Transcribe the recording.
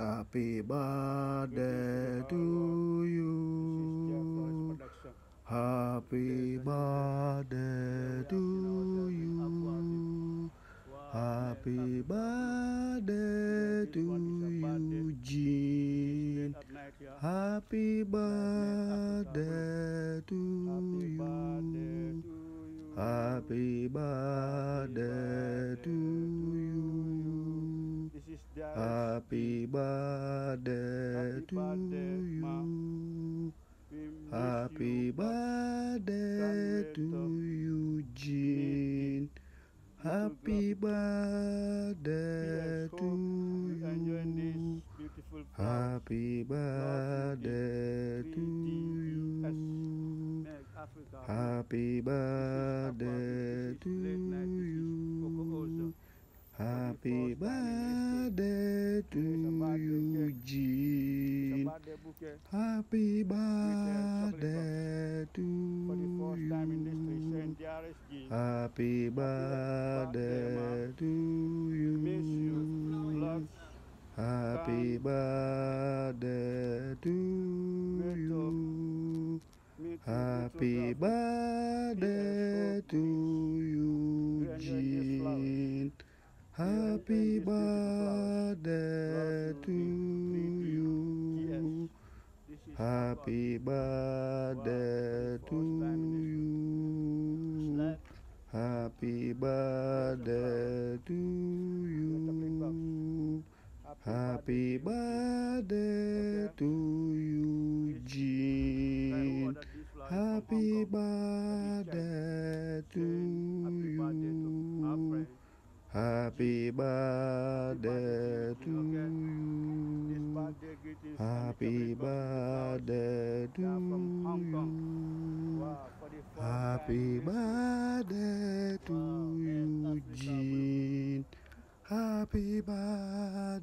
Happy birthday to you. Happy birthday to you. Happy birthday to you, Jean. Happy birthday to you. Happy birthday. Happy birthday to you. Happy birthday to you, Jean. Happy birthday to you. Happy birthday to you. Happy birthday to you. Happy birthday. year. Happy birthday to you. Happy birthday to you. Happy birthday to you. Happy birthday to you, Jean. Happy birthday to you. Happy birthday to you. Happy birthday to you. Happy birthday to you, Jean. Happy birthday to you. Happy birthday to you. Happy birthday birthday to you. Happy birthday to you, Gene. Happy birthday.